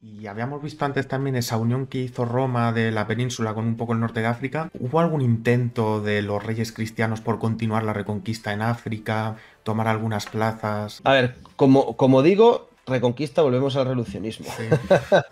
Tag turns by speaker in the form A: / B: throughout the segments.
A: Y habíamos visto antes también esa unión que hizo Roma de la península con un poco el norte de África. ¿Hubo algún intento de los reyes cristianos por continuar la reconquista en África, tomar algunas plazas? A ver, como, como digo, Reconquista, volvemos al reduccionismo.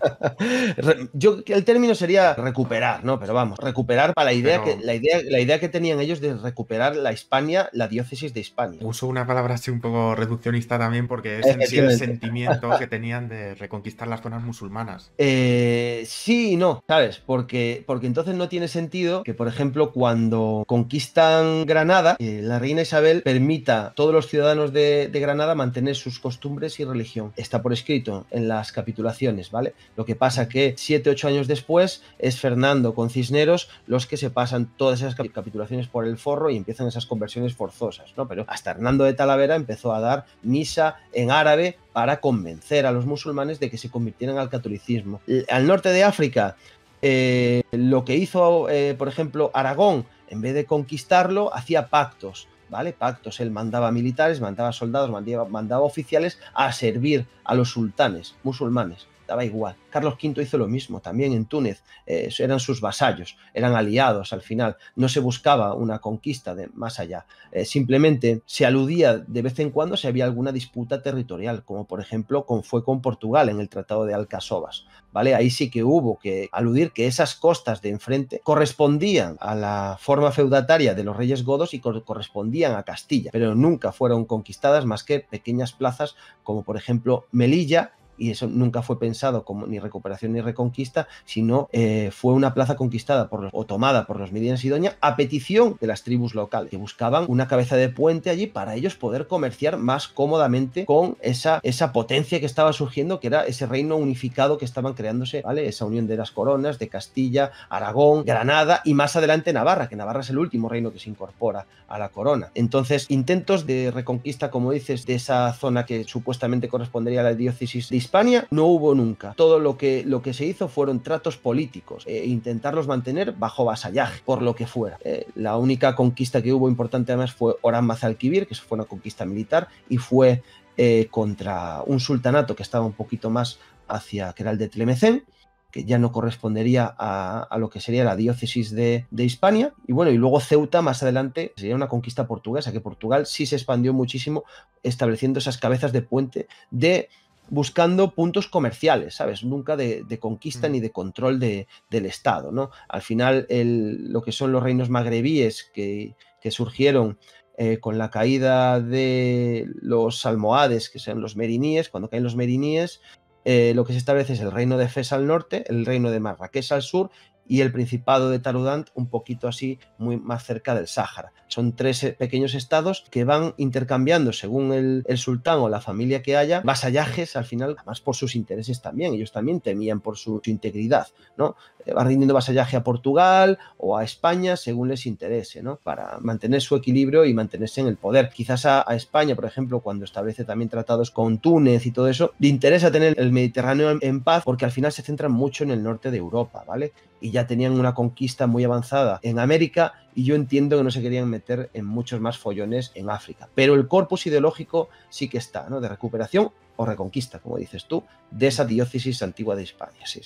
A: Yo, el término sería recuperar, ¿no? Pero vamos, recuperar para la idea, que, la, idea, la idea que tenían ellos de recuperar la España, la diócesis de España. Uso una palabra así un poco reduccionista también porque es el sentimiento que tenían de reconquistar las zonas musulmanas. Eh, sí y no, ¿sabes? Porque, porque entonces no tiene sentido que, por ejemplo, cuando conquistan Granada, eh, la reina Isabel permita a todos los ciudadanos de, de Granada mantener sus costumbres y religión está por escrito en las capitulaciones, ¿vale? Lo que pasa que siete, ocho años después es Fernando con Cisneros los que se pasan todas esas capitulaciones por el forro y empiezan esas conversiones forzosas, ¿no? Pero hasta Hernando de Talavera empezó a dar misa en árabe para convencer a los musulmanes de que se convirtieran al catolicismo. Al norte de África, eh, lo que hizo, eh, por ejemplo, Aragón, en vez de conquistarlo, hacía pactos ¿vale? Pactos, él mandaba militares, mandaba soldados, mandaba, mandaba oficiales a servir a los sultanes musulmanes daba igual. Carlos V hizo lo mismo también en Túnez, eh, eran sus vasallos, eran aliados al final, no se buscaba una conquista de más allá, eh, simplemente se aludía de vez en cuando si había alguna disputa territorial, como por ejemplo con, fue con Portugal en el Tratado de Alcasovas, ¿vale? Ahí sí que hubo que aludir que esas costas de enfrente correspondían a la forma feudataria de los reyes godos y correspondían a Castilla, pero nunca fueron conquistadas más que pequeñas plazas como por ejemplo Melilla y eso nunca fue pensado como ni recuperación ni reconquista, sino eh, fue una plaza conquistada por o tomada por los y Doña a petición de las tribus locales, que buscaban una cabeza de puente allí para ellos poder comerciar más cómodamente con esa, esa potencia que estaba surgiendo, que era ese reino unificado que estaban creándose, ¿vale? Esa unión de las coronas, de Castilla, Aragón, Granada y más adelante Navarra, que Navarra es el último reino que se incorpora a la corona. Entonces, intentos de reconquista, como dices, de esa zona que supuestamente correspondería a la diócesis de España no hubo nunca. Todo lo que, lo que se hizo fueron tratos políticos e intentarlos mantener bajo vasallaje, por lo que fuera. Eh, la única conquista que hubo importante además fue Orán Mazalquivir, que fue una conquista militar y fue eh, contra un sultanato que estaba un poquito más hacia, que era el de Tlemcen, que ya no correspondería a, lo que sería la diócesis de, de, Hispania. Y bueno, y luego Ceuta más adelante sería una conquista portuguesa, que Portugal sí se expandió muchísimo estableciendo esas cabezas de puente de buscando puntos comerciales, ¿sabes? Nunca de, conquista ni de control del Estado, ¿no? Al final, lo que son los reinos magrebíes que, surgieron eh, con la caída de los almohades, que sean los meriníes, cuando caen los meriníes, eh, lo que se establece es el reino de Fes al norte, el reino de Marrakech al sur y el Principado de Tarudant un poquito así, muy más cerca del Sáhara. Son tres eh, pequeños estados que van intercambiando según el, sultán o la familia que haya, vasallajes al final, más por sus intereses también. Ellos también temían por su, integridad, ¿no? Eh, van rindiendo vasallaje a Portugal o a España según les interese, ¿no? Para mantener su equilibrio y mantenerse en el poder. Quizás a, España, por ejemplo, cuando establece también tratados con Túnez y todo eso, le interesa tener el Mediterráneo en, paz porque al final se centran mucho en el norte de Europa, ¿vale? y ya tenían una conquista muy avanzada en América y yo entiendo que no se querían meter en muchos más follones en África. Pero el corpus ideológico sí que está, ¿no? De recuperación o reconquista, como dices tú, de esa diócesis antigua de España. Sí, sí.